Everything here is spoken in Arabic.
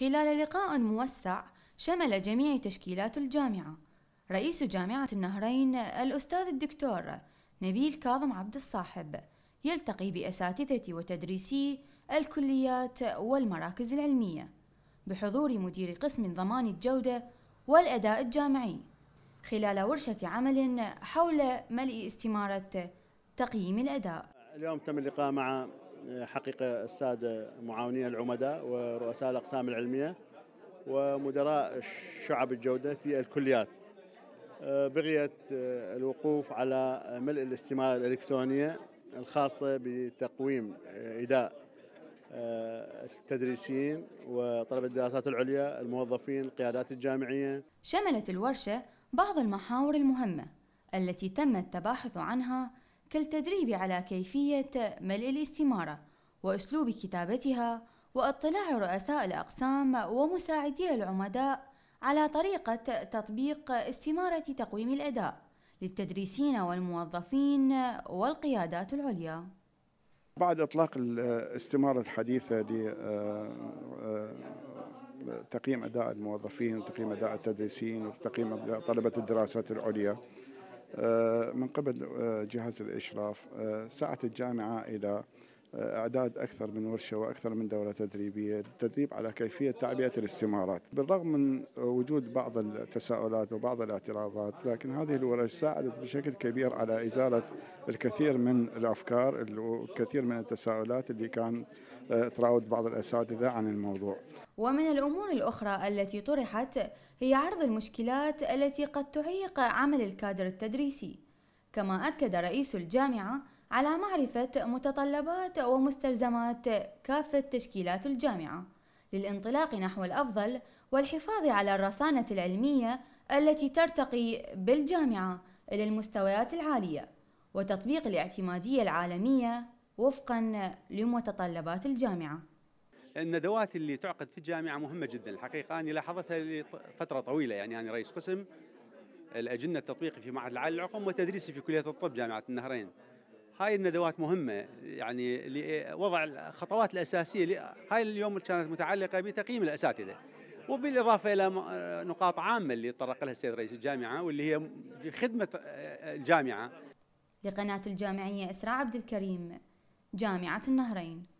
خلال لقاء موسع شمل جميع تشكيلات الجامعة رئيس جامعة النهرين الأستاذ الدكتور نبيل كاظم عبد الصاحب يلتقي بأساتذة وتدريسي الكليات والمراكز العلمية بحضور مدير قسم ضمان الجودة والأداء الجامعي خلال ورشة عمل حول ملء استمارة تقييم الأداء اليوم تم اللقاء مع حقيقه الساده معاونين العمداء ورؤساء الاقسام العلميه ومدراء شعب الجوده في الكليات. آه، بغيت آه، الوقوف على ملء الاستماره الالكترونيه الخاصه بتقويم آه، اداء التدريسين وطلبة الدراسات العليا الموظفين القيادات الجامعية شملت الورشة بعض المحاور المهمة التي تم التباحث عنها كالتدريب على كيفية ملء الاستمارة وأسلوب كتابتها واطلاع رؤساء الأقسام ومساعدي العمداء على طريقة تطبيق استمارة تقويم الأداء للتدريسين والموظفين والقيادات العليا بعد إطلاق الاستمارة الحديثة لتقييم آه، آه، أداء الموظفين وتقييم أداء التدريسين وتقييم أداء طلبة الدراسات العليا آه، من قبل آه، جهاز الإشراف آه، سعت الجامعة إلى اعداد اكثر من ورشه واكثر من دوره تدريبيه، للتدريب على كيفيه تعبئه الاستمارات، بالرغم من وجود بعض التساؤلات وبعض الاعتراضات، لكن هذه الورش ساعدت بشكل كبير على ازاله الكثير من الافكار والكثير من التساؤلات اللي كان آه، تراود بعض الاساتذه عن الموضوع. ومن الامور الاخرى التي طرحت هي عرض المشكلات التي قد تعيق عمل الكادر التدريسي، كما اكد رئيس الجامعه على معرفة متطلبات ومستلزمات كافة تشكيلات الجامعة للانطلاق نحو الأفضل والحفاظ على الرصانة العلمية التي ترتقي بالجامعة إلى المستويات العالية وتطبيق الاعتمادية العالمية وفقا لمتطلبات الجامعة الندوات اللي تعقد في الجامعة مهمة جدا الحقيقة أنا لاحظتها لفترة طويلة يعني أنا رئيس قسم الأجنة التطبيقي في معهد العالي للعقم وتدريسي في كلية الطب جامعة النهرين هاي الندوات مهمه يعني لوضع الخطوات الاساسيه هاي اليوم كانت متعلقه بتقييم الاساتذه وبالاضافه الى آه، نقاط عامه اللي تطرق لها السيد رئيس الجامعه واللي هي خدمه آه، الجامعه لقناه الجامعيه اسراء عبد الكريم جامعه النهرين